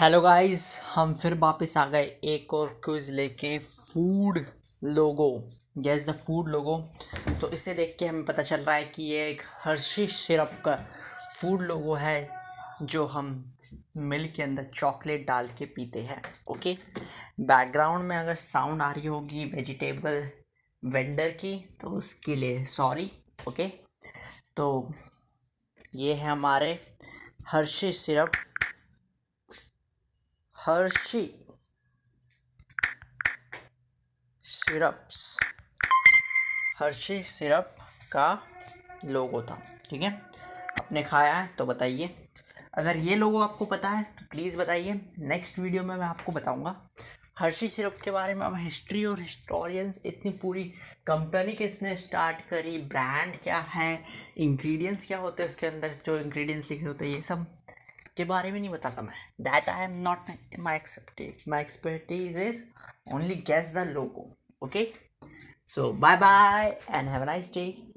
hello guys हम फिर वापस आ गए एक और क्विज लेके food logo yes the food logo तो इसे देख के हमें पता चल रहा है कि ये एक हर्षी सिरप का फूड लोगो है जो हम मिल्क के अंदर चॉकलेट डाल के पीते हैं ओके बैकग्राउंड में अगर साउंड आ रही होगी वेजिटेबल वेंडर की तो उसके लिए सॉरी ओके तो ये है हमारे Hershey's syrup Hershey syrups Hershey syrup का लोगो था ठीक है आपने खाया है तो बताइए अगर ये लोगो आपको पता है तो प्लीज़ बताइए नेक्स्ट वीडियो में मैं आपको बताऊंगा हर्षी सिरप के बारे में अब हिस्ट्री और हिस्टोरियंस इतनी पूरी कंपनी किसने स्टार्ट करी ब्रांड क्या है इंग्रेडिएंट्स क्या होते हैं उसके अंदर जो इंग्रेडिएंट्स लिखे होते हैं ये सब के बारे में नहीं बताता मैं that I am not my expertise my perspective is only guess the logo okay so bye bye and have a nice day